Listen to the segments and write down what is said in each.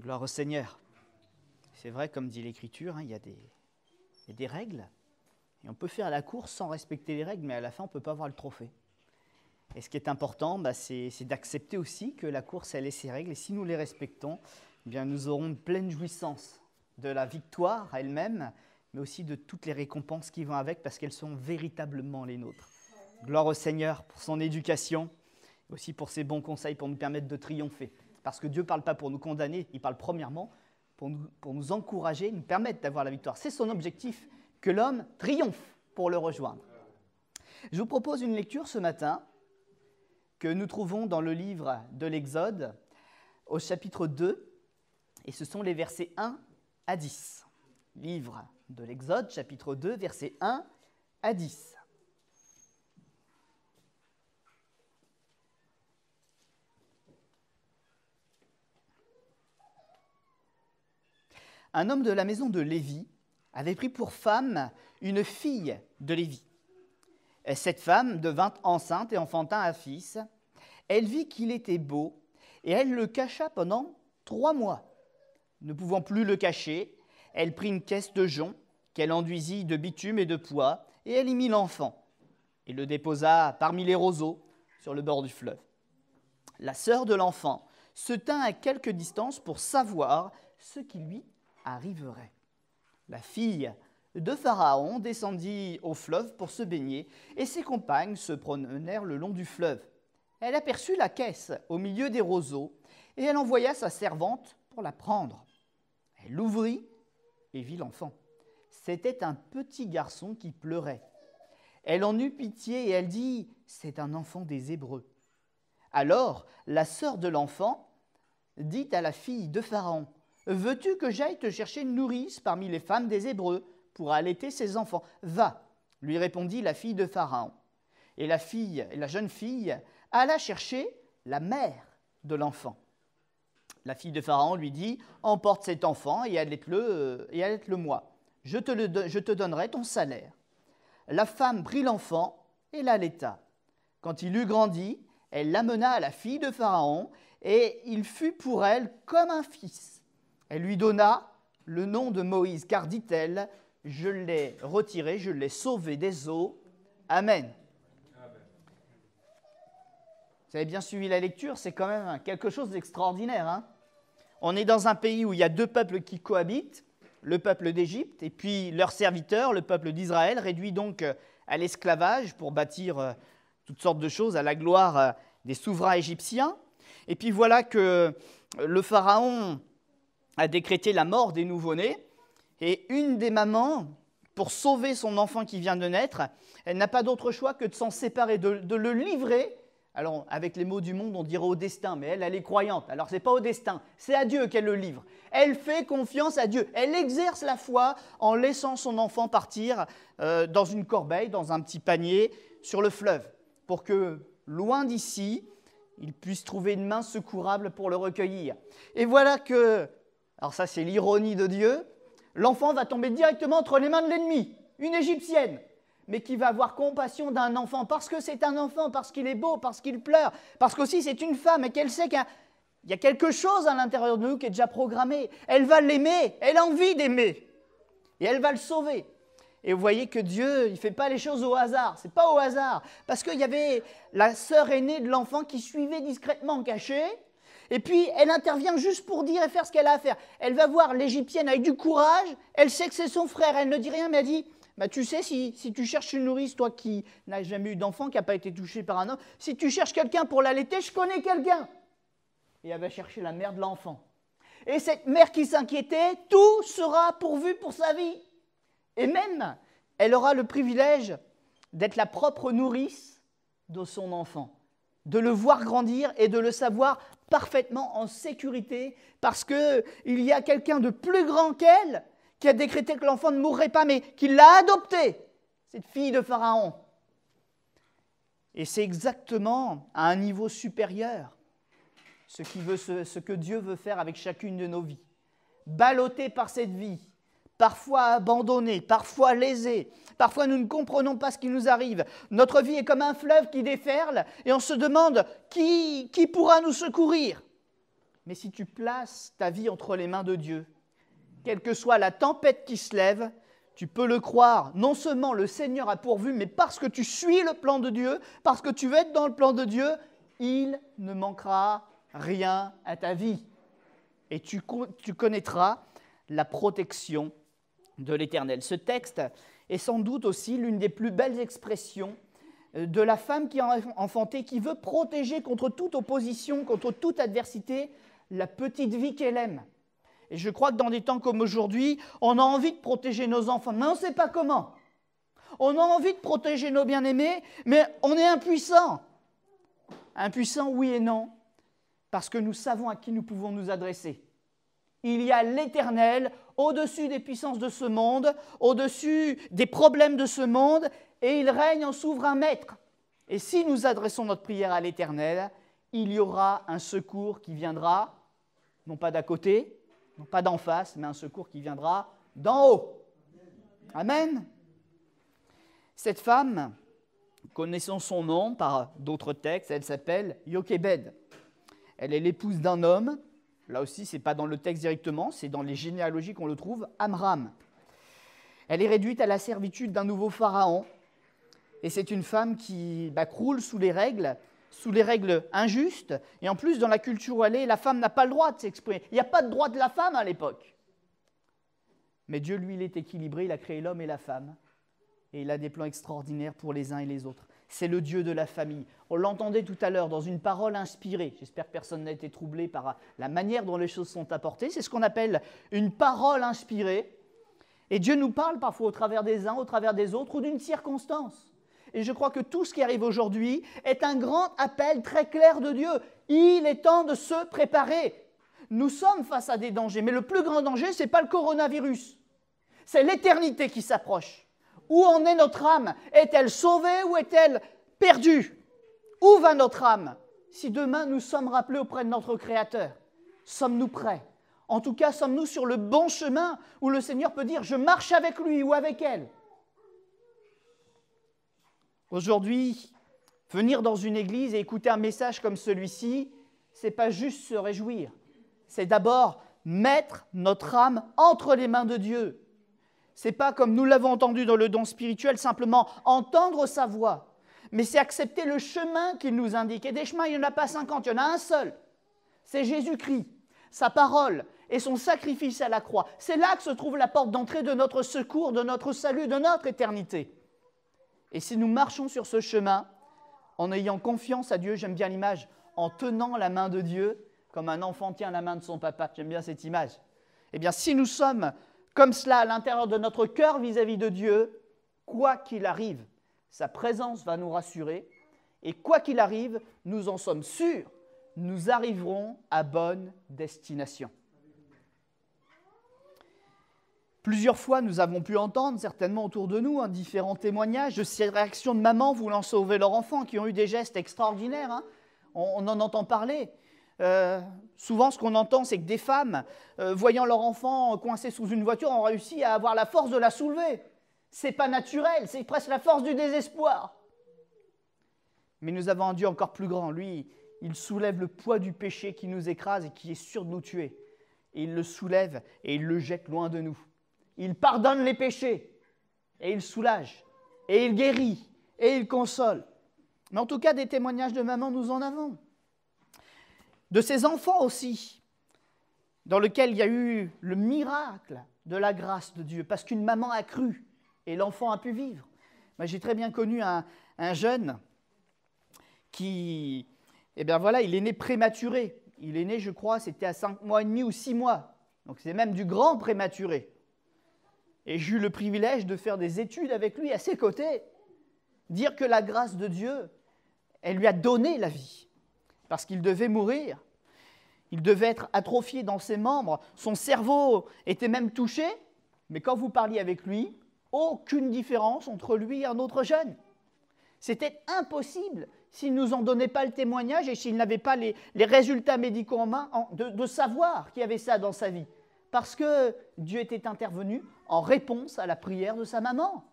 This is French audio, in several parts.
Gloire au Seigneur. C'est vrai, comme dit l'Écriture, hein, il, y a des, règles. Et on peut faire la course sans respecter les règles, mais à la fin, on ne peut pas avoir le trophée. Et ce qui est important, bah, c'est d'accepter aussi que la course, elle est ses règles. Et si nous les respectons, eh bien, nous aurons une pleine jouissance de la victoire elle-même, mais aussi de toutes les récompenses qui vont avec, parce qu'elles sont véritablement les nôtres. Gloire au Seigneur pour son éducation, aussi pour ses bons conseils pour nous permettre de triompher. Parce que Dieu ne parle pas pour nous condamner, il parle premièrement pour nous, encourager, nous permettre d'avoir la victoire. C'est son objectif, que l'homme triomphe pour le rejoindre. Je vous propose une lecture ce matin que nous trouvons dans le livre de l'Exode au chapitre 2, et ce sont les versets 1 à 10. Livre de l'Exode, chapitre 2, versets 1 à 10. un homme de la maison de Lévi avait pris pour femme une fille de Lévi. Cette femme devint enceinte et enfantin un fils. Elle vit qu'il était beau et elle le cacha pendant trois mois. Ne pouvant plus le cacher, elle prit une caisse de jonc qu'elle enduisit de bitume et de pois et elle y mit l'enfant et le déposa parmi les roseaux sur le bord du fleuve. La sœur de l'enfant se tint à quelque distance pour savoir ce qui lui arriverait. La fille de Pharaon descendit au fleuve pour se baigner, et ses compagnes se promenèrent le long du fleuve. Elle aperçut la caisse au milieu des roseaux, et elle envoya sa servante pour la prendre. Elle l'ouvrit et vit l'enfant. C'était un petit garçon qui pleurait. Elle en eut pitié et elle dit, C'est un enfant des Hébreux. Alors la sœur de l'enfant dit à la fille de Pharaon, Veux-tu que j'aille te chercher une nourrice parmi les femmes des Hébreux pour allaiter ses enfants Va, lui répondit la fille de Pharaon. Et la fille, la jeune fille, alla chercher la mère de l'enfant. La fille de Pharaon lui dit Emporte cet enfant et allaite-le euh, et le moi. Je te, je te donnerai ton salaire. La femme prit l'enfant et l'allaita. Quand il eut grandi, elle l'amena à la fille de Pharaon, et il fut pour elle comme un fils. Elle lui donna le nom de Moïse, car dit-elle, je l'ai retiré, je l'ai sauvé des eaux. Amen. Vous avez bien suivi la lecture, c'est quand même quelque chose d'extraordinaire. Hein. On est dans un pays où il y a deux peuples qui cohabitent, le peuple d'Égypte et puis leur serviteur, le peuple d'Israël, réduit donc à l'esclavage pour bâtir euh, toutes sortes de choses à la gloire euh, des souverains égyptiens. Et puis voilà que le Pharaon a décrété la mort des nouveau-nés. Et une des mamans, pour sauver son enfant qui vient de naître, elle n'a pas d'autre choix que de s'en séparer, de, le livrer. Alors, avec les mots du monde, on dirait au destin, mais elle, elle est croyante. Alors, ce n'est pas au destin, c'est à Dieu qu'elle le livre. Elle fait confiance à Dieu. Elle exerce la foi en laissant son enfant partir euh, dans une corbeille, dans un petit panier, sur le fleuve, pour que, loin d'ici, il puisse trouver une main secourable pour le recueillir. Et voilà que alors ça c'est l'ironie de Dieu, l'enfant va tomber directement entre les mains de l'ennemi, une Égyptienne, mais qui va avoir compassion d'un enfant parce que c'est un enfant, parce qu'il est beau, parce qu'il pleure, parce qu'aussi c'est une femme et qu'elle sait qu'il y a quelque chose à l'intérieur de nous qui est déjà programmé. Elle va l'aimer, elle a envie d'aimer et elle va le sauver. Et vous voyez que Dieu, il ne fait pas les choses au hasard, c'est pas au hasard, parce qu'il y avait la sœur aînée de l'enfant qui suivait discrètement cachée, et puis, elle intervient juste pour dire et faire ce qu'elle a à faire. Elle va voir l'Égyptienne avec du courage, elle sait que c'est son frère, elle ne dit rien, mais elle dit, bah, tu sais, si, si tu cherches une nourrice, toi qui n'as jamais eu d'enfant, qui n'a pas été touché par un homme, si tu cherches quelqu'un pour l'allaiter, je connais quelqu'un. Et elle va chercher la mère de l'enfant. Et cette mère qui s'inquiétait, tout sera pourvu pour sa vie. Et même, elle aura le privilège d'être la propre nourrice de son enfant, de le voir grandir et de le savoir parfaitement en sécurité parce qu'il y a quelqu'un de plus grand qu'elle qui a décrété que l'enfant ne mourrait pas, mais qui l'a adopté, cette fille de Pharaon. Et c'est exactement à un niveau supérieur ce, qui veut, que Dieu veut faire avec chacune de nos vies. Ballottées par cette vie, parfois abandonnés, parfois lésés. Parfois, nous ne comprenons pas ce qui nous arrive. Notre vie est comme un fleuve qui déferle et on se demande qui, pourra nous secourir. Mais si tu places ta vie entre les mains de Dieu, quelle que soit la tempête qui se lève, tu peux le croire, non seulement le Seigneur a pourvu, mais parce que tu suis le plan de Dieu, parce que tu veux être dans le plan de Dieu, il ne manquera rien à ta vie. Et tu, tu connaîtras la protection de l'Éternel. Ce texte est sans doute aussi l'une des plus belles expressions euh, de la femme qui a enfanté, qui veut protéger contre toute opposition, contre toute adversité, la petite vie qu'elle aime. Et je crois que dans des temps comme aujourd'hui, on a envie de protéger nos enfants, mais on ne sait pas comment. On a envie de protéger nos bien-aimés, mais on est impuissant. Impuissant, oui et non, parce que nous savons à qui nous pouvons nous adresser. Il y a l'Éternel au-dessus des puissances de ce monde, au-dessus des problèmes de ce monde, et il règne en souverain maître. Et si nous adressons notre prière à l'Éternel, il y aura un secours qui viendra, non pas d'à côté, non pas d'en face, mais un secours qui viendra d'en haut. Amen. Cette femme, connaissons son nom par d'autres textes, elle s'appelle Yokebed. Elle est l'épouse d'un homme Là aussi, ce n'est pas dans le texte directement, c'est dans les généalogies qu'on le trouve, Amram. Elle est réduite à la servitude d'un nouveau pharaon. Et c'est une femme qui bah, croule sous les règles, sous les règles injustes. Et en plus, dans la culture où elle est, la femme n'a pas le droit de s'exprimer. Il n'y a pas de droit de la femme à l'époque. Mais Dieu, lui, il est équilibré, il a créé l'homme et la femme. Et il a des plans extraordinaires pour les uns et les autres c'est le Dieu de la famille. On l'entendait tout à l'heure dans une parole inspirée. J'espère que personne n'a été troublé par la manière dont les choses sont apportées. C'est ce qu'on appelle une parole inspirée. Et Dieu nous parle parfois au travers des uns, au travers des autres, ou d'une circonstance. Et je crois que tout ce qui arrive aujourd'hui est un grand appel très clair de Dieu. Il est temps de se préparer. Nous sommes face à des dangers, mais le plus grand danger, ce n'est pas le coronavirus. C'est l'éternité qui s'approche. Où en est notre âme Est-elle sauvée ou est-elle perdue Où va notre âme Si demain nous sommes rappelés auprès de notre Créateur, sommes-nous prêts En tout cas, sommes-nous sur le bon chemin où le Seigneur peut dire, je marche avec lui ou avec elle Aujourd'hui, venir dans une église et écouter un message comme celui-ci, c'est pas juste se réjouir. C'est d'abord mettre notre âme entre les mains de Dieu n'est pas comme nous l'avons entendu dans le don spirituel, simplement entendre sa voix, mais c'est accepter le chemin qu'il nous indique. Et des chemins, il n'y en a pas 50, il y en a un seul. C'est Jésus-Christ, sa parole et son sacrifice à la croix. C'est là que se trouve la porte d'entrée de notre secours, de notre salut, de notre éternité. Et si nous marchons sur ce chemin, en ayant confiance à Dieu, j'aime bien l'image, en tenant la main de Dieu, comme un enfant tient la main de son papa, j'aime bien cette image. Eh bien, si nous sommes comme cela à l'intérieur de notre cœur vis-à-vis de Dieu, quoi qu'il arrive, sa présence va nous rassurer, et quoi qu'il arrive, nous en sommes sûrs, nous arriverons à bonne destination. Plusieurs fois, nous avons pu entendre, certainement autour de nous, hein, différents témoignages de ces réactions de mamans voulant sauver leur enfant, qui ont eu des gestes extraordinaires. Hein. on en entend parler. Euh, souvent, ce qu'on entend, c'est que des femmes, euh, voyant leur enfant coincé sous une voiture, ont réussi à avoir la force de la soulever. C'est pas naturel, c'est presque la force du désespoir. Mais nous avons un Dieu encore plus grand. Lui, il soulève le poids du péché qui nous écrase et qui est sûr de nous tuer. Et il le soulève et il le jette loin de nous. Il pardonne les péchés et il soulage et il guérit et il console. Mais en tout cas, des témoignages de maman, nous en avons de ses enfants aussi, dans lequel il y a eu le miracle de la grâce de Dieu, parce qu'une maman a cru et l'enfant a pu vivre. Moi, j'ai très bien connu un, jeune qui, eh bien voilà, il est né prématuré. Il est né, je crois, c'était à 5 mois et demi ou 6 mois. Donc c'est même du grand prématuré. Et j'ai eu le privilège de faire des études avec lui à ses côtés. Dire que la grâce de Dieu, elle lui a donné la vie parce qu'il devait mourir. Il devait être atrophié dans ses membres, son cerveau était même touché, mais quand vous parliez avec lui, aucune différence entre lui et un autre jeune. C'était impossible s'il ne nous en donnait pas le témoignage et s'il n'avait pas les, résultats médicaux en main de, de savoir qu'il y avait ça dans sa vie. Parce que Dieu était intervenu en réponse à la prière de sa maman.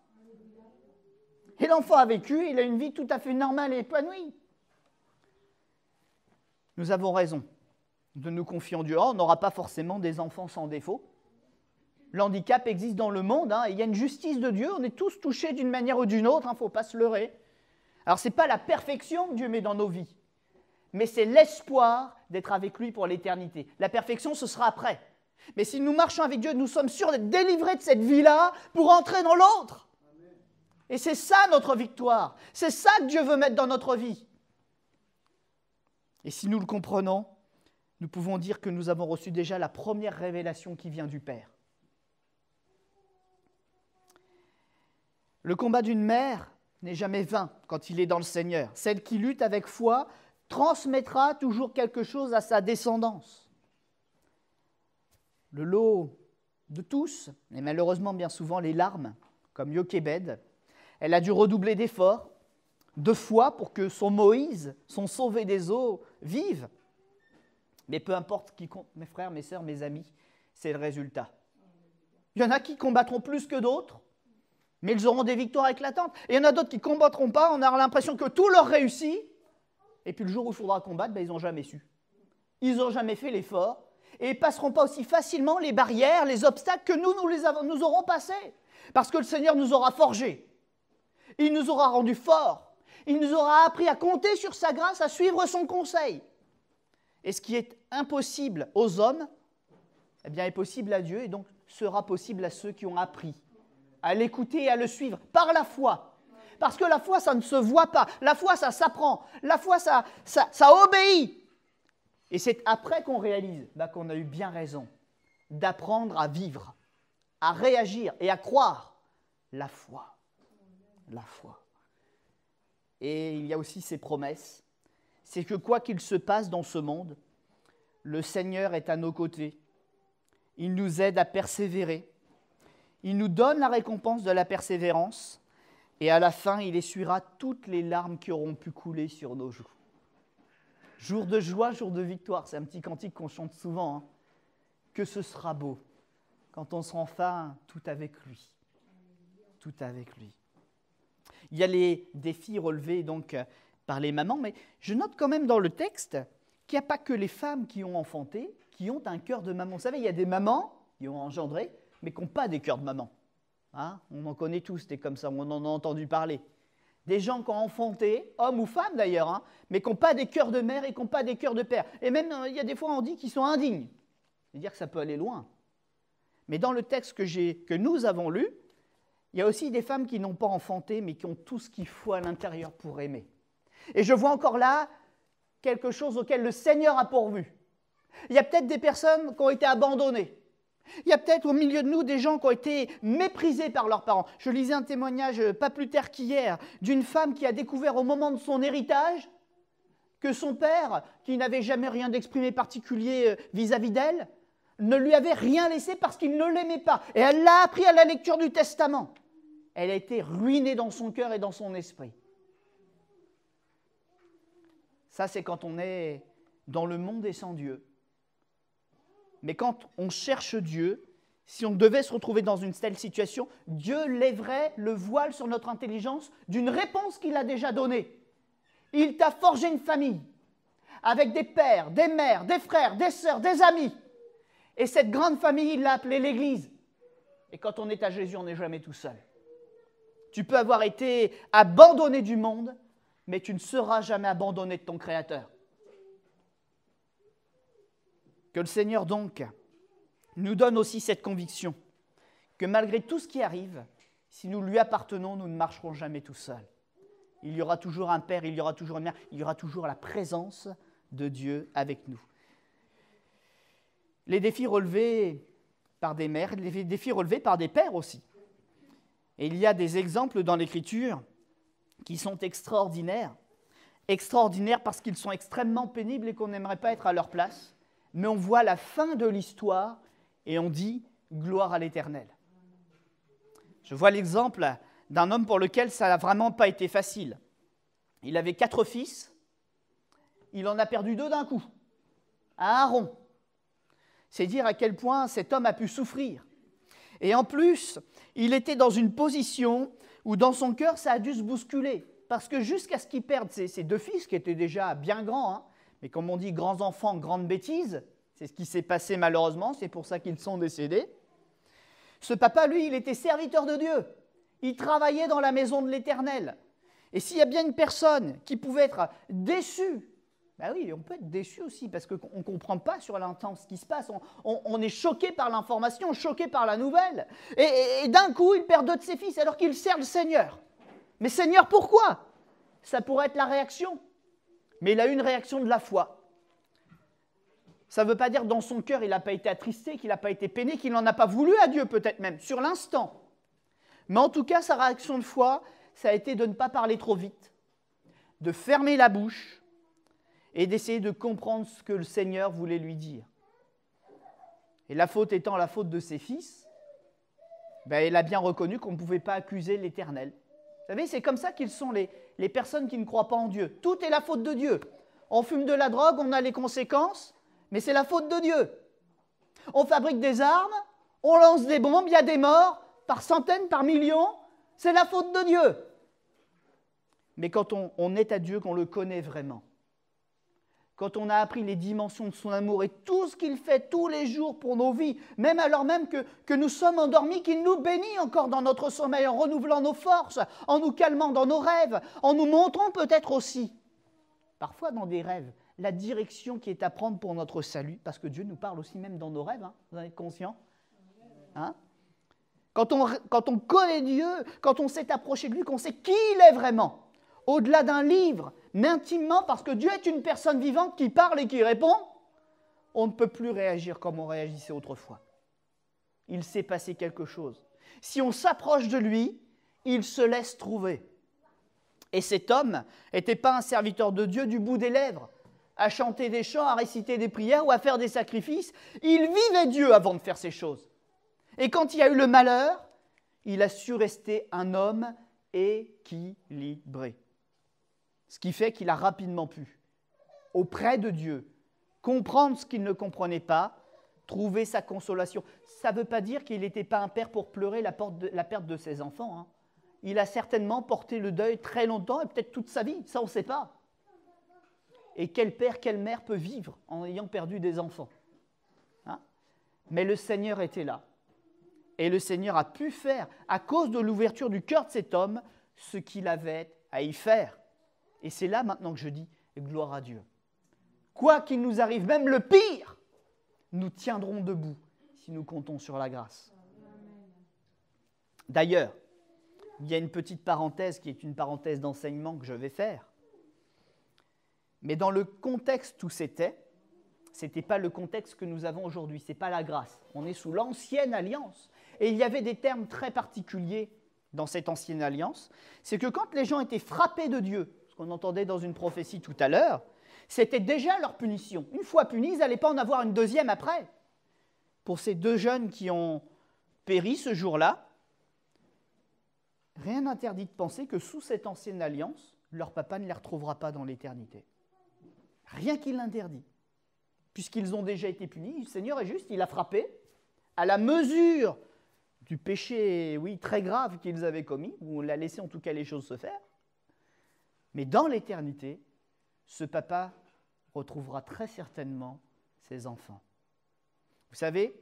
Et l'enfant a vécu, il a une vie tout à fait normale et épanouie nous avons raison de nous confier en Dieu. Oh, on n'aura pas forcément des enfants sans défaut. L'handicap existe dans le monde, hein, il y a une justice de Dieu, on est tous touchés d'une manière ou d'une autre, il hein, ne faut pas se leurrer. Alors ce n'est pas la perfection que Dieu met dans nos vies, mais c'est l'espoir d'être avec lui pour l'éternité. La perfection, ce sera après. Mais si nous marchons avec Dieu, nous sommes sûrs d'être délivrés de cette vie-là pour entrer dans l'autre. Et c'est ça notre victoire. C'est ça que Dieu veut mettre dans notre vie. Et si nous le comprenons, nous pouvons dire que nous avons reçu déjà la première révélation qui vient du Père. Le combat d'une mère n'est jamais vain quand il est dans le Seigneur. Celle qui lutte avec foi transmettra toujours quelque chose à sa descendance. Le lot de tous, et malheureusement bien souvent les larmes, comme Yokebed, elle a dû redoubler d'efforts de foi pour que son Moïse, son sauvé des eaux, vive. Mais peu importe qui compte, mes frères, mes sœurs, mes amis, c'est le résultat. Il y en a qui combattront plus que d'autres, mais ils auront des victoires éclatantes. Et il y en a d'autres qui ne combattront pas, on aura l'impression que tout leur réussit, et puis le jour où il faudra combattre, ben, ils n'ont jamais su. Ils n'ont jamais fait l'effort, et ils passeront pas aussi facilement les barrières, les obstacles que nous, nous, les avons, nous aurons passés. Parce que le Seigneur nous aura forgés. Il nous aura rendus forts. Il nous aura appris à compter sur sa grâce, à suivre son conseil. Et ce qui est impossible aux hommes, eh bien, est possible à Dieu et donc sera possible à ceux qui ont appris à l'écouter et à le suivre par la foi. Parce que la foi, ça ne se voit pas. La foi, ça s'apprend. La foi, ça, ça, obéit. Et c'est après qu'on réalise bah, qu'on a eu bien raison d'apprendre à vivre, à réagir et à croire la foi. La foi et il y a aussi ses promesses, c'est que quoi qu'il se passe dans ce monde, le Seigneur est à nos côtés. Il nous aide à persévérer. Il nous donne la récompense de la persévérance. Et à la fin, il essuiera toutes les larmes qui auront pu couler sur nos joues. Jour de joie, jour de victoire, c'est un petit cantique qu'on chante souvent. Hein. Que ce sera beau quand on sera enfin tout avec lui. Tout avec lui. Il y a les défis relevés donc par les mamans, mais je note quand même dans le texte qu'il n'y a pas que les femmes qui ont enfanté, qui ont un cœur de maman. Vous savez, il y a des mamans qui ont engendré, mais qui n'ont pas des cœurs de maman. Hein, on en connaît tous, c'était comme ça, on en a entendu parler. Des gens qui ont enfanté, hommes ou femmes d'ailleurs, hein, mais qui n'ont pas des cœurs de mère et qui n'ont pas des cœurs de père. Et même, euh, il y a des fois, on dit qu'ils sont indignes. C'est-à-dire que ça peut aller loin. Mais dans le texte que nous avons lu, il y a aussi des femmes qui n'ont pas enfanté, mais qui ont tout ce qu'il faut à l'intérieur pour aimer. Et je vois encore là quelque chose auquel le Seigneur a pourvu. Il y a peut-être des personnes qui ont été abandonnées. Il y a peut-être au milieu de nous des gens qui ont été méprisés par leurs parents. Je lisais un témoignage euh, pas plus tard qu'hier d'une femme qui a découvert au moment de son héritage que son père, qui n'avait jamais rien d'exprimé particulier euh, vis-à-vis d'elle, ne lui avait rien laissé parce qu'il ne l'aimait pas. Et elle l'a appris à la lecture du testament. Elle a été ruinée dans son cœur et dans son esprit. Ça, c'est quand on est dans le monde et sans Dieu. Mais quand on cherche Dieu, si on devait se retrouver dans une telle situation, Dieu lèverait le voile sur notre intelligence d'une réponse qu'il a déjà donnée. Il t'a forgé une famille avec des pères, des mères, des frères, des sœurs, des amis. Et cette grande famille, il l'a appelée l'Église. Et quand on est à Jésus, on n'est jamais tout seul tu peux avoir été abandonné du monde, mais tu ne seras jamais abandonné de ton Créateur. Que le Seigneur donc nous donne aussi cette conviction que malgré tout ce qui arrive, si nous lui appartenons, nous ne marcherons jamais tout seuls. Il y aura toujours un Père, il y aura toujours une Mère, il y aura toujours la présence de Dieu avec nous. Les défis relevés par des mères, les défis relevés par des pères aussi. Et il y a des exemples dans l'Écriture qui sont extraordinaires. Extraordinaires parce qu'ils sont extrêmement pénibles et qu'on n'aimerait pas être à leur place. Mais on voit la fin de l'histoire et on dit gloire à l'Éternel. Je vois l'exemple d'un homme pour lequel ça n'a vraiment pas été facile. Il avait quatre fils, il en a perdu deux d'un coup, à Aaron. C'est dire à quel point cet homme a pu souffrir. Et en plus, il était dans une position où dans son cœur, ça a dû se bousculer. Parce que jusqu'à ce qu'il perde ses, deux fils, qui étaient déjà bien grands, hein, mais comme on dit, grands enfants, grandes bêtises, c'est ce qui s'est passé malheureusement, c'est pour ça qu'ils sont décédés. Ce papa, lui, il était serviteur de Dieu. Il travaillait dans la maison de l'Éternel. Et s'il y a bien une personne qui pouvait être déçue ben oui, on peut être déçu aussi parce qu'on ne comprend pas sur l'instant ce qui se passe. On, est choqué par l'information, choqué par la nouvelle. Et, d'un coup, il perd deux de ses fils alors qu'il sert le Seigneur. Mais Seigneur, pourquoi Ça pourrait être la réaction. Mais il a eu une réaction de la foi. Ça ne veut pas dire dans son cœur, il n'a pas été attristé, qu'il n'a pas été peiné, qu'il n'en a pas voulu à Dieu peut-être même, sur l'instant. Mais en tout cas, sa réaction de foi, ça a été de ne pas parler trop vite, de fermer la bouche et d'essayer de comprendre ce que le Seigneur voulait lui dire. Et la faute étant la faute de ses fils, ben, il a bien reconnu qu'on ne pouvait pas accuser l'Éternel. Vous savez, c'est comme ça qu'ils sont les, personnes qui ne croient pas en Dieu. Tout est la faute de Dieu. On fume de la drogue, on a les conséquences, mais c'est la faute de Dieu. On fabrique des armes, on lance des bombes, il y a des morts par centaines, par millions, c'est la faute de Dieu. Mais quand on est à Dieu, qu'on le connaît vraiment, quand on a appris les dimensions de son amour et tout ce qu'il fait tous les jours pour nos vies, même alors même que, nous sommes endormis, qu'il nous bénit encore dans notre sommeil, en renouvelant nos forces, en nous calmant dans nos rêves, en nous montrant peut-être aussi, parfois dans des rêves, la direction qui est à prendre pour notre salut, parce que Dieu nous parle aussi même dans nos rêves, hein, vous en êtes conscient hein. quand, on, quand on connaît Dieu, quand on s'est approché de lui, qu'on sait qui il est vraiment, au-delà d'un livre, mais intimement, parce que Dieu est une personne vivante qui parle et qui répond, on ne peut plus réagir comme on réagissait autrefois. Il s'est passé quelque chose. Si on s'approche de lui, il se laisse trouver. Et cet homme n'était pas un serviteur de Dieu du bout des lèvres, à chanter des chants, à réciter des prières ou à faire des sacrifices. Il vivait Dieu avant de faire ces choses. Et quand il y a eu le malheur, il a su rester un homme équilibré. Ce qui fait qu'il a rapidement pu, auprès de Dieu, comprendre ce qu'il ne comprenait pas, trouver sa consolation. Ça ne veut pas dire qu'il n'était pas un père pour pleurer la, perte de ses enfants. Hein. Il a certainement porté le deuil très longtemps et peut-être toute sa vie, ça on ne sait pas. Et quel père, quelle mère peut vivre en ayant perdu des enfants hein? Mais le Seigneur était là. Et le Seigneur a pu faire, à cause de l'ouverture du cœur de cet homme, ce qu'il avait à y faire. Et c'est là maintenant que je dis gloire à Dieu. Quoi qu'il nous arrive, même le pire, nous tiendrons debout si nous comptons sur la grâce. D'ailleurs, il y a une petite parenthèse qui est une parenthèse d'enseignement que je vais faire. Mais dans le contexte où c'était, ce n'était pas le contexte que nous avons aujourd'hui, ce n'est pas la grâce. On est sous l'ancienne alliance. Et il y avait des termes très particuliers dans cette ancienne alliance. C'est que quand les gens étaient frappés de Dieu, qu'on entendait dans une prophétie tout à l'heure, c'était déjà leur punition. Une fois punis, ils n'allaient pas en avoir une deuxième après. Pour ces deux jeunes qui ont péri ce jour-là, rien n'interdit de penser que sous cette ancienne alliance, leur papa ne les retrouvera pas dans l'éternité. Rien qui l'interdit. Puisqu'ils ont déjà été punis, le Seigneur est juste, il a frappé à la mesure du péché, oui, très grave qu'ils avaient commis, ou on l'a laissé en tout cas les choses se faire. Mais dans l'éternité, ce papa retrouvera très certainement ses enfants. Vous savez,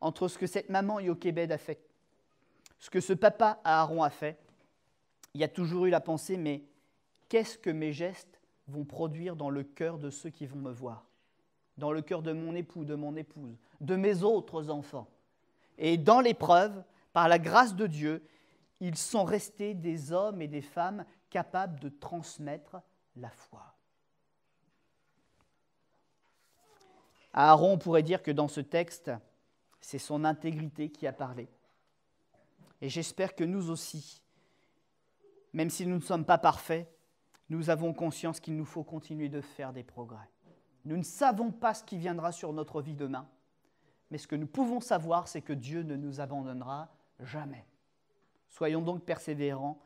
entre ce que cette maman Yokebed a fait, ce que ce papa Aaron a fait, il y a toujours eu la pensée, mais qu'est-ce que mes gestes vont produire dans le cœur de ceux qui vont me voir, dans le cœur de mon époux, de mon épouse, de mes autres enfants Et dans l'épreuve, par la grâce de Dieu, ils sont restés des hommes et des femmes capable de transmettre la foi. Aaron on pourrait dire que dans ce texte, c'est son intégrité qui a parlé. Et j'espère que nous aussi, même si nous ne sommes pas parfaits, nous avons conscience qu'il nous faut continuer de faire des progrès. Nous ne savons pas ce qui viendra sur notre vie demain, mais ce que nous pouvons savoir, c'est que Dieu ne nous abandonnera jamais. Soyons donc persévérants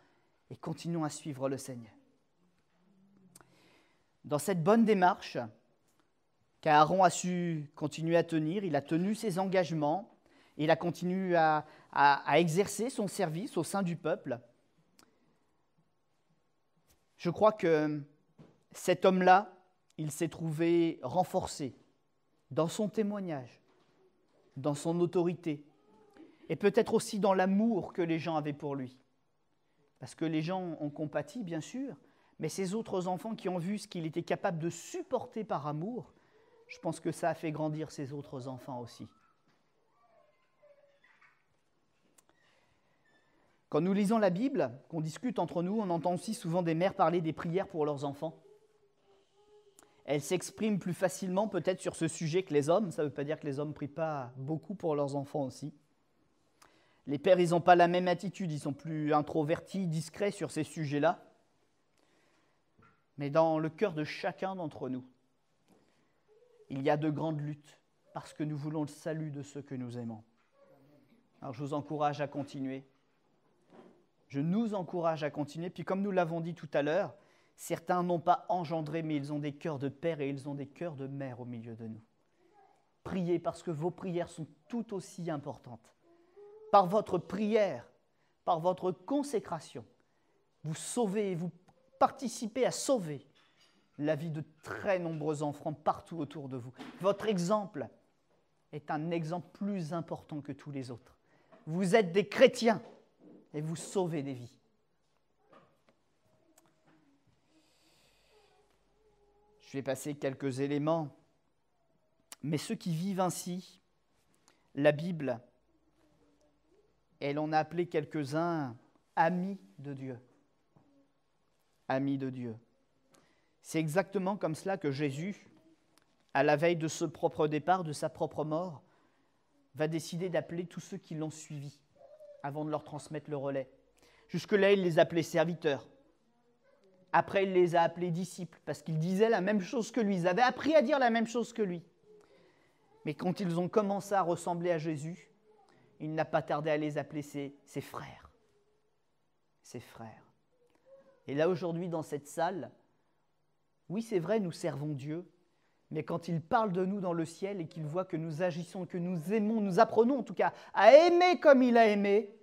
et continuons à suivre le Seigneur. Dans cette bonne démarche qu'Aaron a su continuer à tenir, il a tenu ses engagements, il a continué à exercer son service au sein du peuple. Je crois que cet homme-là, il s'est trouvé renforcé dans son témoignage, dans son autorité, et peut-être aussi dans l'amour que les gens avaient pour lui parce que les gens ont compati, bien sûr, mais ces autres enfants qui ont vu ce qu'il était capable de supporter par amour, je pense que ça a fait grandir ces autres enfants aussi. Quand nous lisons la Bible, qu'on discute entre nous, on entend aussi souvent des mères parler des prières pour leurs enfants. Elles s'expriment plus facilement peut-être sur ce sujet que les hommes. Ça ne veut pas dire que les hommes ne prient pas beaucoup pour leurs enfants aussi. Les pères, ils n'ont pas la même attitude, ils sont plus introvertis, discrets sur ces sujets-là. Mais dans le cœur de chacun d'entre nous, il y a de grandes luttes parce que nous voulons le salut de ceux que nous aimons. Alors je vous encourage à continuer. Je nous encourage à continuer. Puis comme nous l'avons dit tout à l'heure, certains n'ont pas engendré, mais ils ont des cœurs de père et ils ont des cœurs de mère au milieu de nous. Priez parce que vos prières sont tout aussi importantes par votre prière, par votre consécration, vous sauvez, et vous participez à sauver la vie de très nombreux enfants partout autour de vous. Votre exemple est un exemple plus important que tous les autres. Vous êtes des chrétiens et vous sauvez des vies. Je vais passer quelques éléments, mais ceux qui vivent ainsi, la Bible et en a appelé quelques-uns amis de Dieu. Amis de Dieu. C'est exactement comme cela que Jésus, à la veille de ce propre départ, de sa propre mort, va décider d'appeler tous ceux qui l'ont suivi avant de leur transmettre le relais. Jusque-là, il les appelait serviteurs. Après, il les a appelés disciples parce qu'ils disaient la même chose que lui. Ils avaient appris à dire la même chose que lui. Mais quand ils ont commencé à ressembler à Jésus, il n'a pas tardé à les appeler ses, frères. Ses frères. Et là aujourd'hui, dans cette salle, oui, c'est vrai, nous servons Dieu, mais quand il parle de nous dans le ciel et qu'il voit que nous agissons, que nous aimons, nous apprenons en tout cas à aimer comme il a aimé,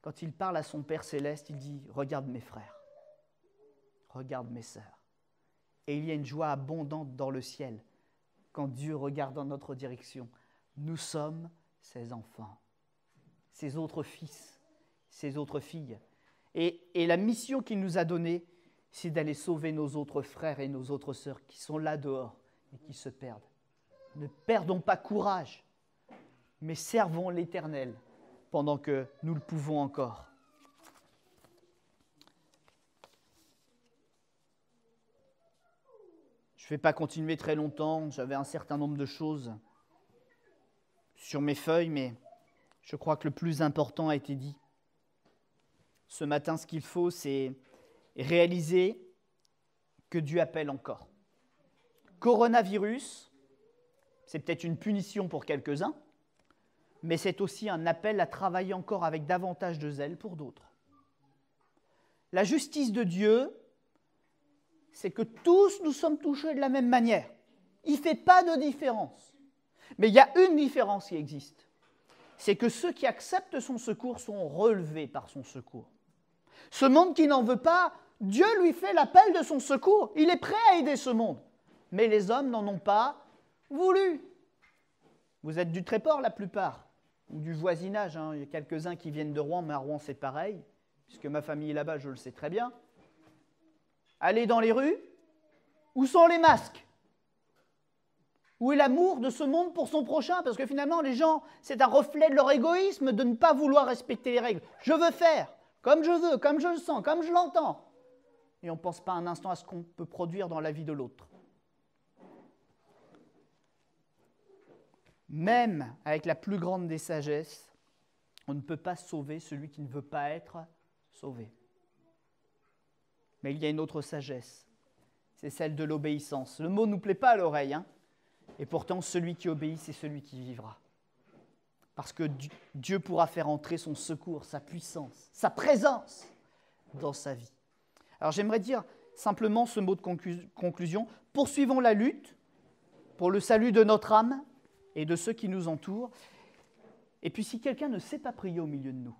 quand il parle à son Père céleste, il dit, regarde mes frères, regarde mes sœurs. Et il y a une joie abondante dans le ciel quand Dieu regarde dans notre direction. Nous sommes ses enfants, ses autres fils, ses autres filles. Et, la mission qu'il nous a donnée, c'est d'aller sauver nos autres frères et nos autres sœurs qui sont là dehors et qui se perdent. Ne perdons pas courage, mais servons l'Éternel pendant que nous le pouvons encore. Je ne vais pas continuer très longtemps, j'avais un certain nombre de choses sur mes feuilles, mais je crois que le plus important a été dit. Ce matin, ce qu'il faut, c'est réaliser que Dieu appelle encore. Coronavirus, c'est peut-être une punition pour quelques-uns, mais c'est aussi un appel à travailler encore avec davantage de zèle pour d'autres. La justice de Dieu, c'est que tous nous sommes touchés de la même manière. Il ne fait pas de différence. Mais il y a une différence qui existe. C'est que ceux qui acceptent son secours sont relevés par son secours. Ce monde qui n'en veut pas, Dieu lui fait l'appel de son secours. Il est prêt à aider ce monde. Mais les hommes n'en ont pas voulu. Vous êtes du Tréport, la plupart, ou du voisinage. Hein. Il y a quelques-uns qui viennent de Rouen, mais à Rouen, c'est pareil, puisque ma famille est là-bas, je le sais très bien. Allez dans les rues, où sont les masques où est l'amour de ce monde pour son prochain Parce que finalement, les gens, c'est un reflet de leur égoïsme de ne pas vouloir respecter les règles. Je veux faire comme je veux, comme je le sens, comme je l'entends. Et on ne pense pas un instant à ce qu'on peut produire dans la vie de l'autre. Même avec la plus grande des sagesses, on ne peut pas sauver celui qui ne veut pas être sauvé. Mais il y a une autre sagesse, c'est celle de l'obéissance. Le mot ne nous plaît pas à l'oreille, hein et pourtant, celui qui obéit, c'est celui qui vivra. Parce que Dieu pourra faire entrer son secours, sa puissance, sa présence dans sa vie. Alors j'aimerais dire simplement ce mot de conclusion. Poursuivons la lutte pour le salut de notre âme et de ceux qui nous entourent. Et puis si quelqu'un ne sait pas prier au milieu de nous,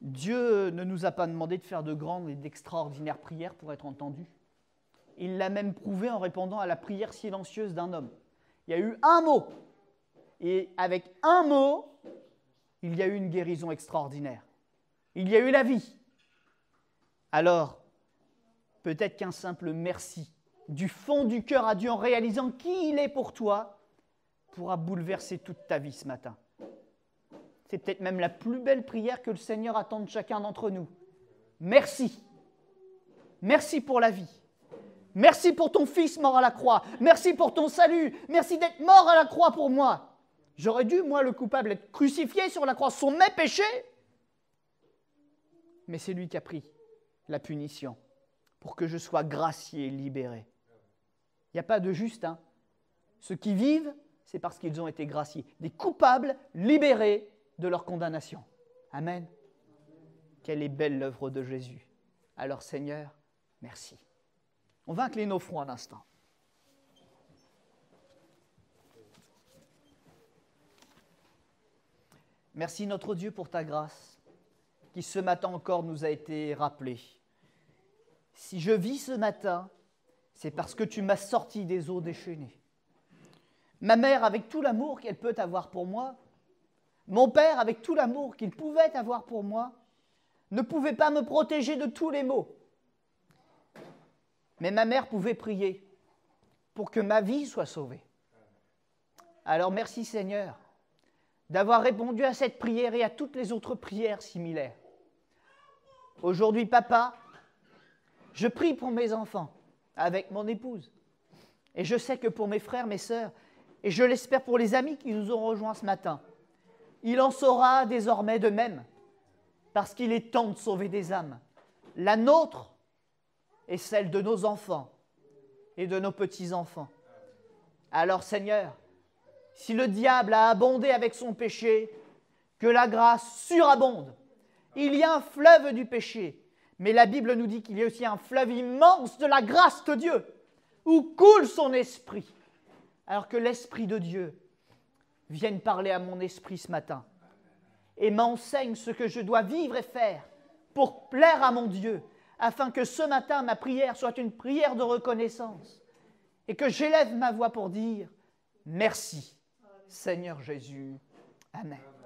Dieu ne nous a pas demandé de faire de grandes et d'extraordinaires prières pour être entendus. Il l'a même prouvé en répondant à la prière silencieuse d'un homme. Il y a eu un mot. Et avec un mot, il y a eu une guérison extraordinaire. Il y a eu la vie. Alors, peut-être qu'un simple merci du fond du cœur à Dieu en réalisant qui il est pour toi pourra bouleverser toute ta vie ce matin. C'est peut-être même la plus belle prière que le Seigneur attend de chacun d'entre nous. Merci. Merci pour la vie. Merci pour ton fils mort à la croix. Merci pour ton salut. Merci d'être mort à la croix pour moi. J'aurais dû, moi, le coupable, être crucifié sur la croix. Ce sont mes péchés. Mais c'est lui qui a pris la punition pour que je sois gracié, et libéré. Il n'y a pas de juste. Hein. Ceux qui vivent, c'est parce qu'ils ont été graciés. Des coupables libérés de leur condamnation. Amen. Quelle est belle l'œuvre de Jésus. Alors Seigneur, merci. On va incliner nos fronts un instant. Merci notre Dieu pour ta grâce qui ce matin encore nous a été rappelée. Si je vis ce matin, c'est parce que tu m'as sorti des eaux déchaînées. Ma mère, avec tout l'amour qu'elle peut avoir pour moi, mon père, avec tout l'amour qu'il pouvait avoir pour moi, ne pouvait pas me protéger de tous les maux. Mais ma mère pouvait prier pour que ma vie soit sauvée. Alors merci Seigneur d'avoir répondu à cette prière et à toutes les autres prières similaires. Aujourd'hui, papa, je prie pour mes enfants avec mon épouse. Et je sais que pour mes frères, mes sœurs, et je l'espère pour les amis qui nous ont rejoints ce matin, il en saura désormais de même, parce qu'il est temps de sauver des âmes, la nôtre et celle de nos enfants et de nos petits-enfants. Alors Seigneur, si le diable a abondé avec son péché, que la grâce surabonde. Il y a un fleuve du péché, mais la Bible nous dit qu'il y a aussi un fleuve immense de la grâce de Dieu, où coule son esprit. Alors que l'esprit de Dieu vienne parler à mon esprit ce matin et m'enseigne ce que je dois vivre et faire pour plaire à mon Dieu afin que ce matin, ma prière soit une prière de reconnaissance et que j'élève ma voix pour dire merci, Seigneur Jésus. Amen.